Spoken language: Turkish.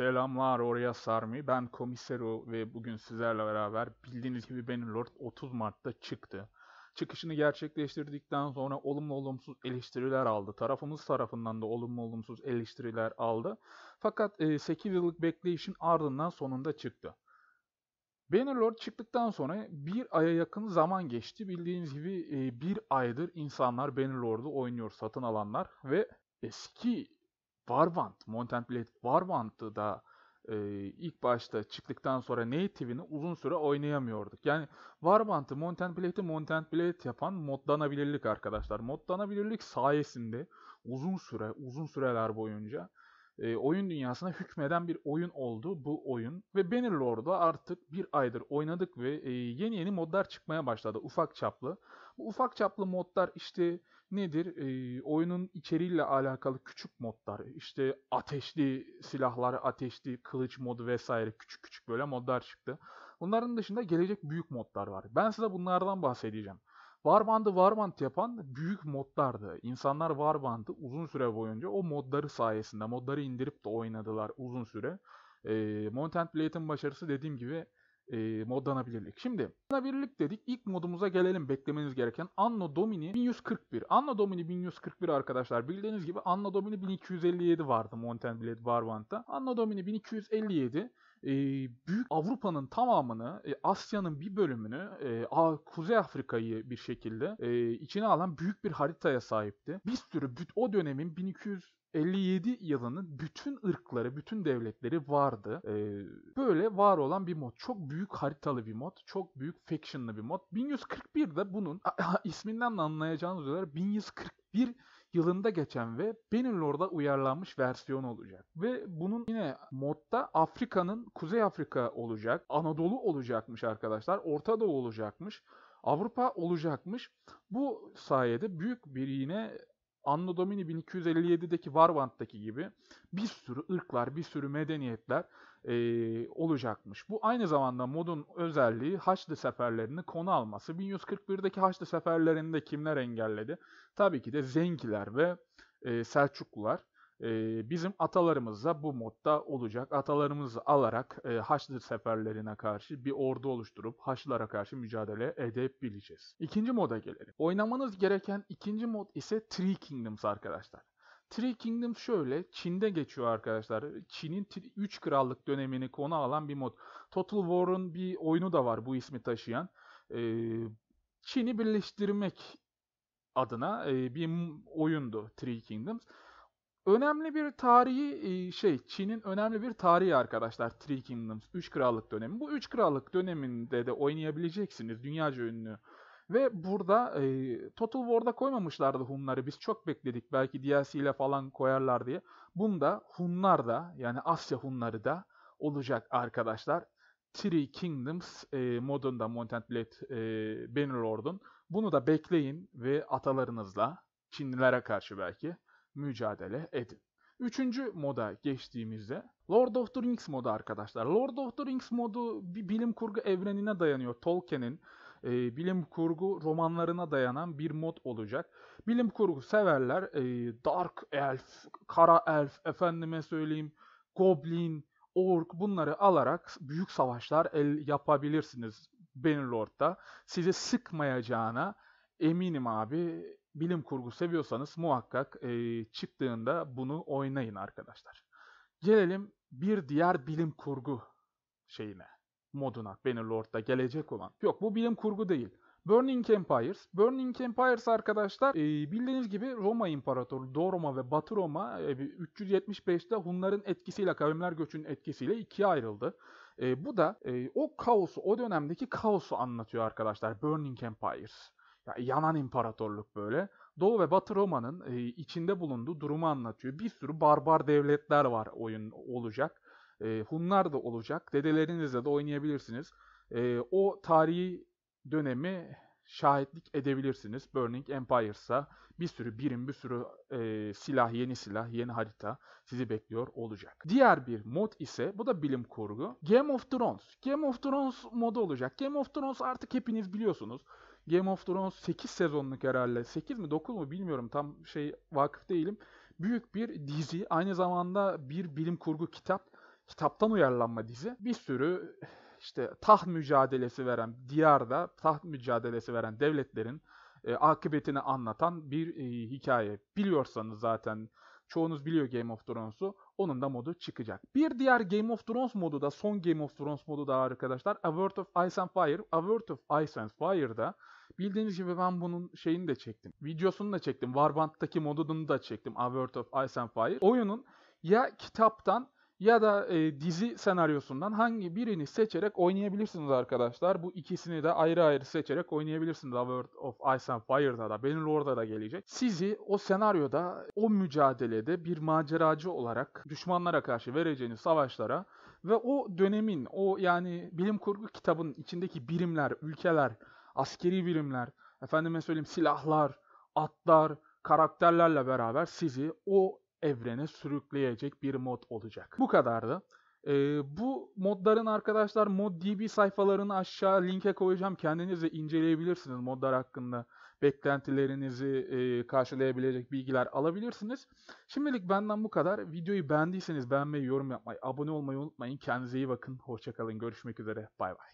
Selamlar oraya Sarmi. Ben Komisero ve bugün sizlerle beraber bildiğiniz gibi benim Lord 30 Mart'ta çıktı. Çıkışını gerçekleştirdikten sonra olumlu olumsuz eleştiriler aldı. Tarafımız tarafından da olumlu olumsuz eleştiriler aldı. Fakat 8 e, yıllık bekleyişin ardından sonunda çıktı. Bannerlord çıktıktan sonra bir aya yakın zaman geçti. Bildiğiniz gibi e, bir aydır insanlar Bannerlord'u oynuyor satın alanlar ve eski Varvant, Montemplet Varvant'ı da e, ilk başta çıktıktan sonra native'ini uzun süre oynayamıyorduk. Yani Varvant'ı Montemplet'i Montemplet yapan modlanabilirlik arkadaşlar. Modlanabilirlik sayesinde uzun süre, uzun süreler boyunca e, oyun dünyasına hükmeden bir oyun oldu bu oyun. Ve Bannerlord'u artık bir aydır oynadık ve e, yeni yeni modlar çıkmaya başladı ufak çaplı. Bu ufak çaplı modlar işte nedir? E, oyunun içeriğiyle alakalı küçük modlar, işte ateşli silahlar, ateşli kılıç modu vesaire küçük küçük böyle modlar çıktı. Bunların dışında gelecek büyük modlar var. Ben size bunlardan bahsedeceğim. Warband'ı Warband yapan büyük modlardı. İnsanlar Warband'ı uzun süre boyunca o modları sayesinde, modları indirip de oynadılar uzun süre. E, Mount Blade'in başarısı dediğim gibi e, modlanabilirlik. Şimdi modlanabilirlik dedik. İlk modumuza gelelim beklemeniz gereken Anno Domini 1141. Anno Domini 1141 arkadaşlar bildiğiniz gibi Anno Domini 1257 vardı Monten Blade Barbant'ta. Anno Domini 1257 e, büyük Avrupa'nın tamamını, e, Asya'nın bir bölümünü, e, A, Kuzey Afrika'yı bir şekilde e, içine alan büyük bir haritaya sahipti. Bir sürü o dönemin 1200 57 yılının bütün ırkları, bütün devletleri vardı. Ee, böyle var olan bir mod. Çok büyük haritalı bir mod. Çok büyük factionlı bir mod. 1141 de bunun isminden de anlayacağınız üzere 1141 yılında geçen ve Benilord'a uyarlanmış versiyon olacak. Ve bunun yine modda Afrika'nın Kuzey Afrika olacak, Anadolu olacakmış arkadaşlar, Orta Doğu olacakmış. Avrupa olacakmış. Bu sayede büyük bir yine Anno Domini 1257'deki Varvant'taki gibi bir sürü ırklar, bir sürü medeniyetler e, olacakmış. Bu aynı zamanda modun özelliği Haçlı seferlerini konu alması. 1141'deki Haçlı seferlerinde kimler engelledi? Tabii ki de Zengiler ve e, Selçuklular. Ee, bizim atalarımız da bu modda olacak. Atalarımızı alarak e, Haçlı seferlerine karşı bir ordu oluşturup Haçlılara karşı mücadele edebileceğiz. İkinci moda gelelim. Oynamanız gereken ikinci mod ise Three Kingdoms arkadaşlar. Three Kingdoms şöyle, Çin'de geçiyor arkadaşlar. Çin'in 3 krallık dönemini konu alan bir mod. Total War'un bir oyunu da var bu ismi taşıyan. Ee, Çin'i birleştirmek adına e, bir oyundu Three Kingdoms önemli bir tarihi e, şey, Çin'in önemli bir tarihi arkadaşlar Three Kingdoms, Üç Krallık dönemi. Bu Üç Krallık döneminde de oynayabileceksiniz dünyaca ünlü. Ve burada e, Total War'da koymamışlardı Hunları. Biz çok bekledik. Belki DLC ile falan koyarlar diye. Bunda Hunlar da yani Asya Hunları da olacak arkadaşlar. Three Kingdoms e, modunda Mountain Blade e, Bannerlord'un. Bunu da bekleyin ve atalarınızla Çinlilere karşı belki mücadele edin. Üçüncü moda geçtiğimizde Lord of the Rings modu arkadaşlar. Lord of the Rings modu bir bilim kurgu evrenine dayanıyor. Tolkien'in e, bilim kurgu romanlarına dayanan bir mod olacak. Bilim kurgu severler e, Dark Elf, Kara Elf, efendime söyleyeyim Goblin, Ork bunları alarak büyük savaşlar el yapabilirsiniz Benilord'da. Sizi sıkmayacağına eminim abi bilim kurgu seviyorsanız muhakkak e, çıktığında bunu oynayın arkadaşlar. Gelelim bir diğer bilim kurgu şeyine, moduna, Bannerlord'da gelecek olan. Yok bu bilim kurgu değil. Burning Empires. Burning Empires arkadaşlar e, bildiğiniz gibi Roma İmparatoru, Doğu Roma ve Batı Roma e, 375'te Hunların etkisiyle, kavimler göçünün etkisiyle ikiye ayrıldı. E, bu da e, o kaosu, o dönemdeki kaosu anlatıyor arkadaşlar Burning Empires yani yanan imparatorluk böyle. Doğu ve Batı Roma'nın e, içinde bulunduğu durumu anlatıyor. Bir sürü barbar devletler var oyun olacak. E, Hunlar da olacak. Dedelerinizle de oynayabilirsiniz. E, o tarihi dönemi şahitlik edebilirsiniz. Burning Empires'a bir sürü birim, bir sürü e, silah, yeni silah, yeni harita sizi bekliyor olacak. Diğer bir mod ise bu da bilim kurgu. Game of Thrones. Game of Thrones modu olacak. Game of Thrones artık hepiniz biliyorsunuz. Game of Thrones 8 sezonluk herhalde. 8 mi 9 mu bilmiyorum tam şey vakıf değilim. Büyük bir dizi. Aynı zamanda bir bilim kurgu kitap. Kitaptan uyarlanma dizi. Bir sürü işte taht mücadelesi veren diyarda taht mücadelesi veren devletlerin e, akıbetini anlatan bir e, hikaye. Biliyorsanız zaten çoğunuz biliyor Game of Thrones'u. Onun da modu çıkacak. Bir diğer Game of Thrones modu da son Game of Thrones modu da arkadaşlar A World of Ice and Fire. A World of Ice and Fire'da Bildiğiniz gibi ben bunun şeyini de çektim. Videosunu da çektim. Warband'daki modunu da çektim. A World of Ice and Fire. Oyunun ya kitaptan ya da e, dizi senaryosundan hangi birini seçerek oynayabilirsiniz arkadaşlar. Bu ikisini de ayrı ayrı seçerek oynayabilirsiniz. The World of Ice and Fire'da da, benim orada da gelecek. Sizi o senaryoda, o mücadelede bir maceracı olarak düşmanlara karşı vereceğiniz savaşlara ve o dönemin, o yani bilim kurgu kitabının içindeki birimler, ülkeler, askeri birimler, efendime söyleyeyim silahlar, atlar, karakterlerle beraber sizi o evrene sürükleyecek bir mod olacak. Bu kadardı. ee, bu modların arkadaşlar mod DB sayfalarını aşağı linke koyacağım. Kendiniz de inceleyebilirsiniz modlar hakkında. Beklentilerinizi e, karşılayabilecek bilgiler alabilirsiniz. Şimdilik benden bu kadar. Videoyu beğendiyseniz beğenmeyi, yorum yapmayı, abone olmayı unutmayın. Kendinize iyi bakın. Hoşçakalın. Görüşmek üzere. Bay bay.